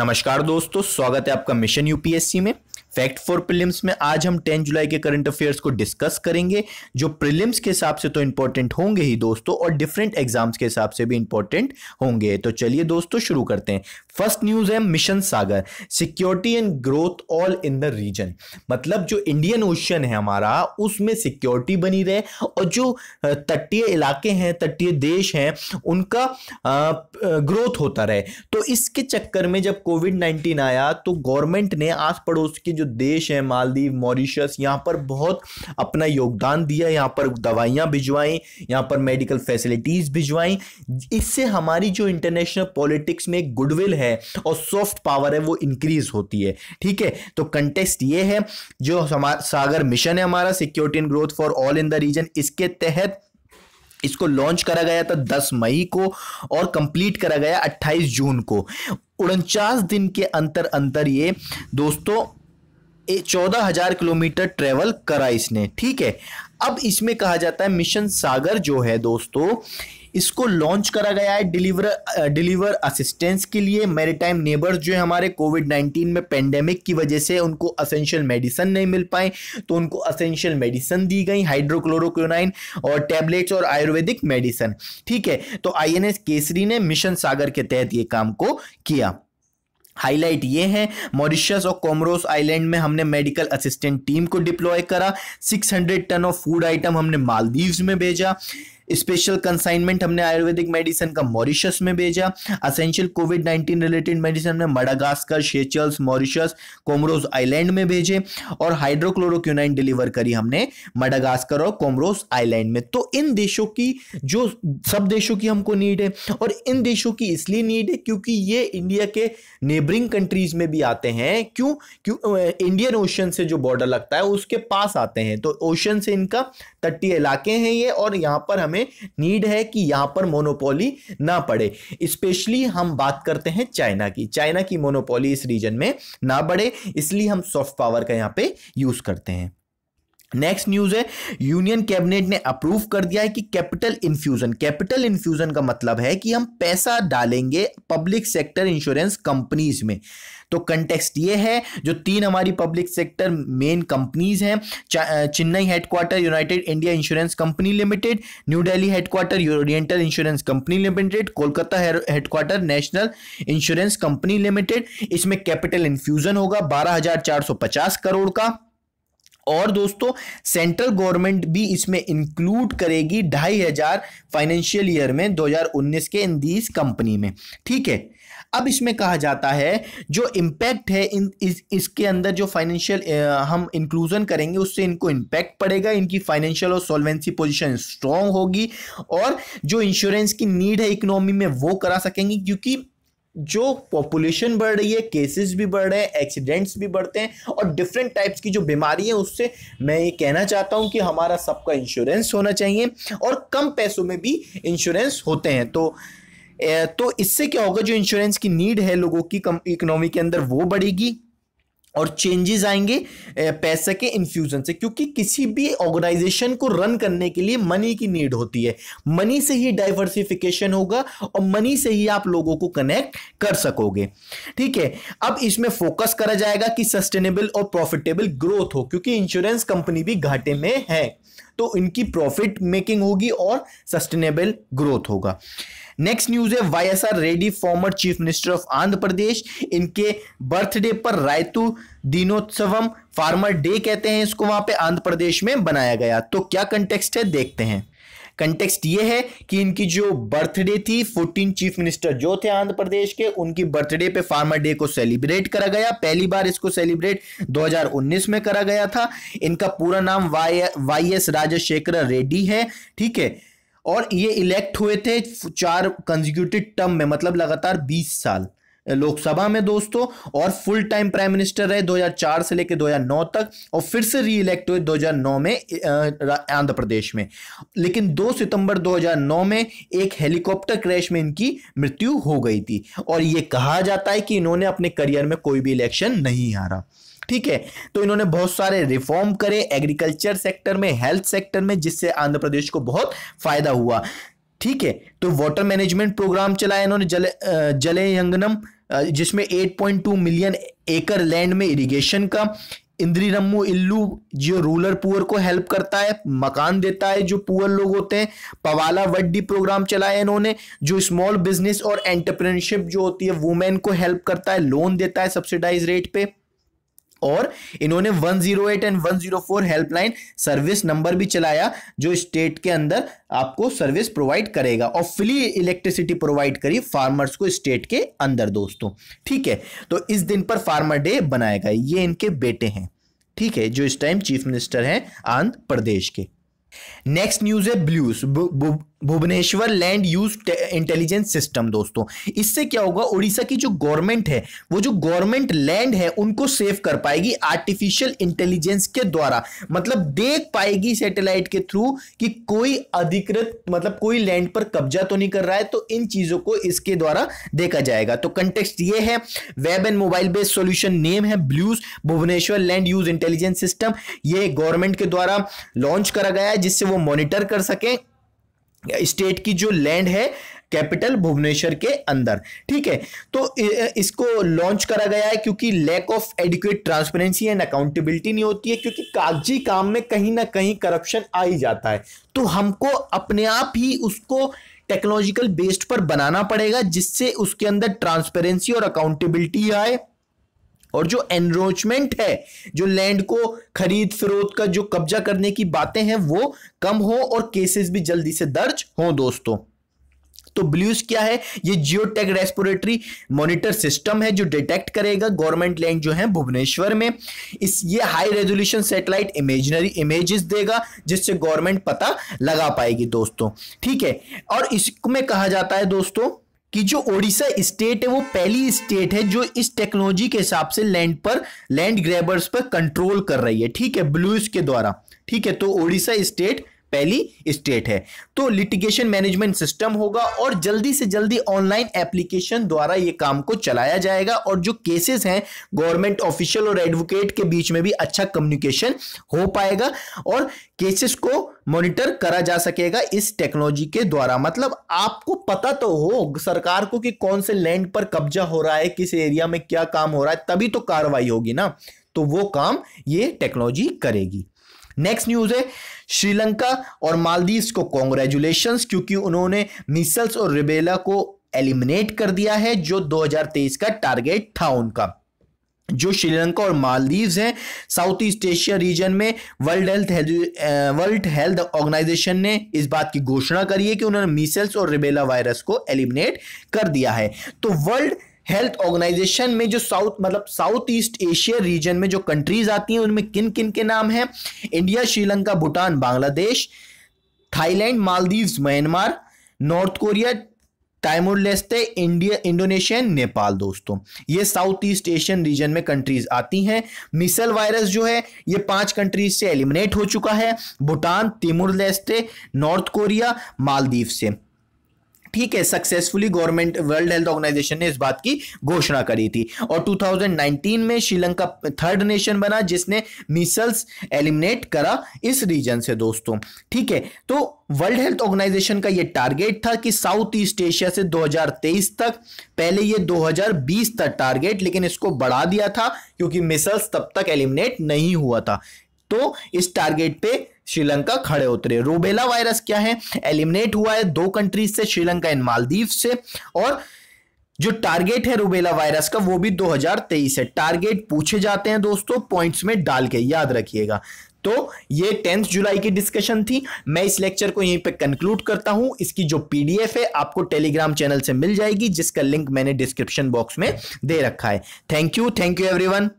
नमस्कार दोस्तों स्वागत है आपका मिशन यूपीएससी में फैक्ट फॉर प्रिलिम्स में आज हम 10 जुलाई के करंट अफेयर्स को डिस्कस करेंगे जो प्रिलिम्स के हिसाब से तो इंपॉर्टेंट होंगे ही दोस्तों और डिफरेंट एग्जाम्स के हिसाब से भी इंपॉर्टेंट होंगे तो चलिए दोस्तों शुरू करते हैं फर्स्ट न्यूज है mission Sagar security and growth all in the region मतलब जो इंडियन ओशियन है हमारा उसमें सिक्योरिटी बनी रहे और जो तटीय इलाके हैं तटीय देश हैं उनका ग्रोथ होता रहे तो इसके चक्कर में जब कोविड नाइन्टीन आया तो गवर्नमेंट ने आस पड़ोस के जो देश हैं मालदीव मॉरिशस यहाँ पर बहुत अपना योगदान दिया यहाँ पर दवाइयाँ भिजवाएं यहाँ पर मेडिकल फैसिलिटीज़ भिजवाएं इससे हमारी जो इंटरनेशनल पॉलिटिक्स में गुडविल है और सॉफ्ट पावर है वो इंक्रीज होती है ठीक है तो कंटेस्ट ये है जो हमारा सागर मिशन है हमारा security and growth for all in the region इसके तहत इसको लॉन्च करा गया था 10 मई को और कंप्लीट करा गया 28 जून को उनचास दिन के अंतर अंतर ये दोस्तों चौदह हजार किलोमीटर ट्रेवल करा इसने ठीक है अब इसमें कहा जाता है मिशन सागर जो है दोस्तों इसको लॉन्च करा गया है डिलीवर डिलीवर असिस्टेंस के लिए मेरीटाइम नेबर जो है हमारे कोविड नाइन्टीन में पेंडेमिक की वजह से उनको असेंशियल मेडिसन नहीं मिल पाए तो उनको असेंशियल मेडिसन दी गई हाइड्रोक्लोरोक्विनाइन और टैबलेट्स और आयुर्वेदिक मेडिसन ठीक है तो आई केसरी ने मिशन सागर के तहत ये काम को किया हाईलाइट ये है मॉरिशस और कॉमरोस आइलैंड में हमने मेडिकल असिस्टेंट टीम को डिप्लॉय करा 600 टन ऑफ फूड आइटम हमने मालदीव्स में भेजा स्पेशल कंसाइनमेंट हमने आयुर्वेदिक मेडिसिन का मॉरिशस में भेजा essential covid nineteen related medicine हमने Madagascar Seychelles Mauritius Comoros island में भेजे और हाइड्रोक्लोरोक्यूनाइन डिलीवर करी हमने मडागास्कर और कोमरोज आइलैंड में तो इन देशों की जो सब देशों की हमको नीड है और इन देशों की इसलिए नीड है क्योंकि ये इंडिया के नेबरिंग कंट्रीज में भी आते हैं क्यों क्यों इंडियन ओशन से जो बॉर्डर लगता है उसके पास आते हैं तो ओशन से इनका तटीय इलाके हैं ये और यहाँ पर हमें हमें नीड है कि यहाँ पर मोनोपोली ना पड़े स्पेशली हम बात करते हैं चाइना की चाइना की मोनोपोली इस रीजन में ना बढ़े इसलिए हम सॉफ्ट पावर का यहाँ पे यूज करते हैं नेक्स्ट न्यूज है यूनियन कैबिनेट ने अप्रूव कर दिया है कि कैपिटल इन्फ्यूजन कैपिटल इन्फ्यूजन का मतलब है कि हम पैसा डालेंगे पब्लिक सेक्टर इंश्योरेंस कंपनीज में तो कंटेक्स्ट ये है जो तीन हमारी पब्लिक सेक्टर मेन कंपनीज हैं Chennai headquarter United India insurance company limited new Delhi headquarter oriental insurance company limited Kolkata headquarter national insurance company limited इसमें कैपिटल इन्फ्यूजन होगा बारह करोड़ का और दोस्तों सेंट्रल गवर्नमेंट भी इसमें इंक्लूड करेगी ढाई हजार फाइनेंशियल ईयर में 2019 के इन दीज कंपनी में ठीक है अब इसमें कहा जाता है जो इम्पैक्ट है इन इस, इसके अंदर जो फाइनेंशियल हम इंक्लूजन करेंगे उससे इनको इम्पैक्ट पड़ेगा इनकी फाइनेंशियल और सॉल्वेंसी पोजीशन स्ट्रॉन्ग होगी और जो इंश्योरेंस की नीड है इकोनॉमी में वो करा सकेंगे क्योंकि जो पॉपुलेशन बढ़ रही है केसेस भी बढ़ रहे हैं एक्सीडेंट्स भी बढ़ते हैं और डिफरेंट टाइप्स की जो बीमारी है उससे मैं ये कहना चाहता हूँ कि हमारा सबका इंश्योरेंस होना चाहिए और कम पैसों में भी इंश्योरेंस होते हैं तो तो इससे क्या होगा जो इंश्योरेंस की नीड है लोगों की कम इकोनॉमी के अंदर वो बढ़ेगी और चेंजेस आएंगे पैसे के इन्फ्यूजन से क्योंकि किसी भी ऑर्गेनाइजेशन को रन करने के लिए मनी की नीड होती है मनी से ही डाइवर्सिफिकेशन होगा और मनी से ही आप लोगों को कनेक्ट कर सकोगे ठीक है अब इसमें फोकस करा जाएगा कि सस्टेनेबल और प्रॉफिटेबल ग्रोथ हो क्योंकि इंश्योरेंस कंपनी भी घाटे में है तो इनकी प्रॉफिट मेकिंग होगी और सस्टेनेबल ग्रोथ होगा नेक्स्ट न्यूज है YSR Reddy former chief minister of Andhra Pradesh इनके बर्थडे पर रायतु दिनोत्सवम फार्मर डे कहते हैं इसको वहां पे आंध्र प्रदेश में बनाया गया तो क्या कंटेक्सट है देखते हैं कंटेक्स्ट ये है कि इनकी जो बर्थडे थी फोर्टीन चीफ मिनिस्टर जो थे आंध्र प्रदेश के उनकी बर्थडे पे फार्मर डे को सेलिब्रेट करा गया पहली बार इसको सेलिब्रेट 2019 में करा गया था इनका पूरा नाम Y Y S Rajashekhar Reddy है ठीक है और ये इलेक्ट हुए थे चार कंजिक्यूटिव टर्म में मतलब लगातार बीस साल लोकसभा में दोस्तों और फुल टाइम प्राइम मिनिस्टर रहे 2004 से लेकर 2009 तक और फिर से री इलेक्ट हुए 2009 में आंध्र प्रदेश में लेकिन 2 सितंबर 2009 में एक हेलीकॉप्टर क्रैश में इनकी मृत्यु हो गई थी और ये कहा जाता है कि इन्होंने अपने करियर में कोई भी इलेक्शन नहीं हारा ठीक है तो इन्होंने बहुत सारे रिफॉर्म करे एग्रीकल्चर सेक्टर में हेल्थ सेक्टर में जिससे आंध्र प्रदेश को बहुत फायदा हुआ ठीक है तो वाटर मैनेजमेंट प्रोग्राम चलाया इन्होंने जले जलेयंगनम जिसमें 8.2 मिलियन एकर लैंड में इरिगेशन का इंद्री रम्मू इल्लू जो रूलर पुअर को हेल्प करता है मकान देता है जो पुअर लोग होते हैं पवाला वड्डी प्रोग्राम चलाया इन्होंने जो स्मॉल बिजनेस और एंटरप्रेनरशिप जो होती है वुमेन को हेल्प करता है लोन देता है सब्सिडाइज रेट पे और इन्होंने 108 एंड 104 हेल्पलाइन सर्विस नंबर भी चलाया जो स्टेट के अंदर आपको सर्विस प्रोवाइड करेगा और फ्री इलेक्ट्रिसिटी प्रोवाइड करी फार्मर्स को स्टेट के अंदर दोस्तों ठीक है तो इस दिन पर फार्मर डे बनाया गया ये इनके बेटे हैं ठीक है जो इस टाइम चीफ मिनिस्टर हैं आंध्र प्रदेश के नेक्स्ट न्यूज है BLUIS Bhubaneswar land use intelligence system दोस्तों इससे क्या होगा उड़ीसा की जो गवर्नमेंट है वो जो गवर्नमेंट लैंड है उनको सेव कर पाएगी आर्टिफिशियल इंटेलिजेंस के द्वारा मतलब देख पाएगी सैटेलाइट के थ्रू कि कोई अधिकृत मतलब कोई लैंड पर कब्जा तो नहीं कर रहा है तो इन चीजों को इसके द्वारा देखा जाएगा तो कंटेक्सट ये है web and mobile based solution name है BLUIS Bhubaneswar land use intelligence system ये गवर्नमेंट के द्वारा लॉन्च करा गया है जिससे वो मॉनिटर कर सकें स्टेट की जो लैंड है कैपिटल भुवनेश्वर के अंदर ठीक है तो इसको लॉन्च करा गया है क्योंकि lack of adequate transparency and accountability नहीं होती है क्योंकि कागजी काम में कहीं ना कहीं करप्शन आ ही जाता है तो हमको अपने आप ही उसको टेक्नोलॉजिकल बेस्ड पर बनाना पड़ेगा जिससे उसके अंदर ट्रांसपेरेंसी और अकाउंटेबिलिटी आए और जो एनरोचमेंट है जो लैंड को खरीद फरोख्त का जो कब्जा करने की बातें हैं वो कम हो और केसेस भी जल्दी से दर्ज हो दोस्तों तो ब्लूज क्या है ये जियोटेक रेस्पिरेटरी मॉनिटर सिस्टम है जो डिटेक्ट करेगा गवर्नमेंट लैंड जो है भुवनेश्वर में इस ये high resolution satellite imaginary images देगा जिससे गवर्नमेंट पता लगा पाएगी दोस्तों ठीक है और इसमें कहा जाता है दोस्तों कि जो ओडिशा स्टेट है वो पहली स्टेट है जो इस टेक्नोलॉजी के हिसाब से लैंड पर लैंड ग्रेबर्स पर कंट्रोल कर रही है ठीक है ब्लूज के द्वारा ठीक है तो ओडिशा स्टेट पहली स्टेट है तो लिटिगेशन मैनेजमेंट सिस्टम होगा और जल्दी से जल्दी ऑनलाइन एप्लीकेशन द्वारा ये काम को चलाया जाएगा और जो केसेस हैं गवर्नमेंट ऑफिशियल और एडवोकेट के बीच में भी अच्छा कम्युनिकेशन हो पाएगा और केसेस को मॉनिटर करा जा सकेगा इस टेक्नोलॉजी के द्वारा मतलब आपको पता तो हो सरकार को कि कौन से लैंड पर कब्जा हो रहा है किस एरिया में क्या काम हो रहा है तभी तो कार्रवाई होगी ना तो वो काम ये टेक्नोलॉजी करेगी नेक्स्ट न्यूज है श्रीलंका और मालदीव को कॉन्ग्रेचुलेशन क्योंकि उन्होंने मिसल्स और रिबेला को एलिमिनेट कर दिया है जो 2023 का टारगेट था उनका जो श्रीलंका और मालदीव्स हैं साउथ ईस्ट एशिया रीजन में world health world health organisation ने इस बात की घोषणा करी है कि उन्होंने मिसल्स और रिबेला वायरस को एलिमिनेट कर दिया है तो वर्ल्ड हेल्थ ऑर्गेनाइजेशन में जो साउथ मतलब साउथ ईस्ट एशिया रीजन में जो कंट्रीज आती हैं उनमें किन किन के नाम हैं India Sri Lanka Bhutan Bangladesh Thailand Maldives Myanmar North Korea Timor Leste India Indonesia Nepal दोस्तों ये साउथ ईस्ट एशियन रीजन में कंट्रीज आती हैं मिसल वायरस जो है ये पांच कंट्रीज से एलिमिनेट हो चुका है Bhutan Timor Leste North Korea Maldives से ठीक है successfully government world health organisation ने इस बात की घोषणा करी थी और 2019 में श्रीलंका थर्ड नेशन बना जिसने मिसल्स एलिमिनेट करा इस रीजन से दोस्तों ठीक है तो वर्ल्ड हेल्थ ऑर्गेनाइजेशन का ये टारगेट था कि साउथ ईस्ट एशिया से 2023 तक पहले ये 2020 तक टारगेट लेकिन इसको बढ़ा दिया था क्योंकि मिसल्स तब तक एलिमिनेट नहीं हुआ था तो इस टारगेट पे श्रीलंका खड़े उतरे रूबेला वायरस क्या है एलिमिनेट हुआ है दो कंट्रीज से श्रीलंका एंड मालदीव से और जो टारगेट है रूबेला वायरस का वो भी 2023 है टारगेट पूछे जाते हैं दोस्तों पॉइंट्स में डाल के याद रखिएगा तो ये टेंथ जुलाई की डिस्कशन थी मैं इस लेक्चर को यहीं पे कंक्लूड करता हूं इसकी जो पीडीएफ है आपको टेलीग्राम चैनल से मिल जाएगी जिसका लिंक मैंने डिस्क्रिप्शन बॉक्स में दे रखा है thank you thank you everyone